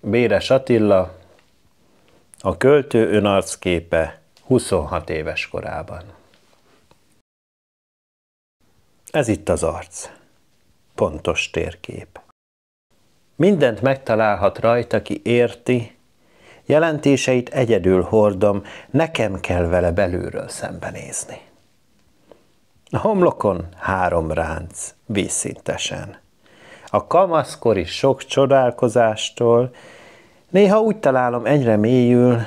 Béres Attila, a költő önarcképe 26 éves korában. Ez itt az arc. Pontos térkép. Mindent megtalálhat rajta, ki érti, jelentéseit egyedül hordom, nekem kell vele belülről szembenézni. A homlokon három ránc, vízszintesen. A kamaszkori sok csodálkozástól néha úgy találom egyre mélyül,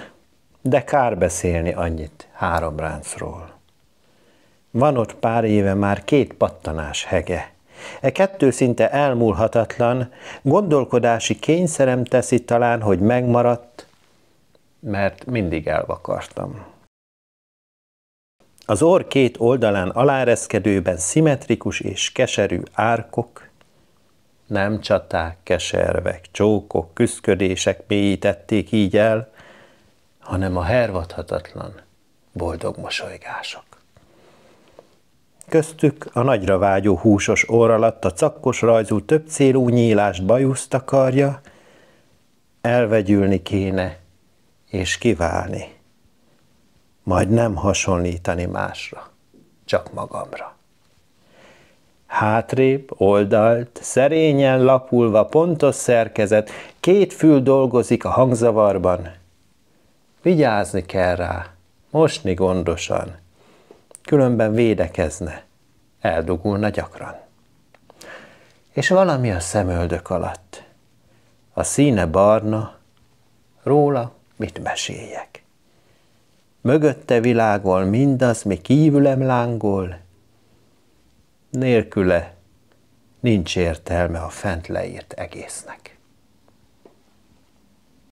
de kár beszélni annyit három ráncról. Van ott pár éve már két pattanás hege. E kettő szinte elmúlhatatlan, gondolkodási kényszerem teszi talán, hogy megmaradt, mert mindig elvakartam. Az orr két oldalán alárezkedőben szimmetrikus és keserű árkok, nem csaták, keservek, csókok, küszködések mélyítették így el, hanem a hervadhatatlan, boldog mosolygások. Köztük a nagyra vágyó húsos orr alatt a cakkos rajzú több célú nyílást bajuszt akarja, elvegyülni kéne és kiválni, majd nem hasonlítani másra, csak magamra hátrébb, oldalt, szerényen lapulva, pontos szerkezet, két fül dolgozik a hangzavarban. Vigyázni kell rá, mosni gondosan, különben védekezne, eldugulna gyakran. És valami a szemöldök alatt. A színe barna, róla mit meséljek? Mögötte világol mindaz, mi kívülem lángol, nélküle nincs értelme a fent leírt egésznek.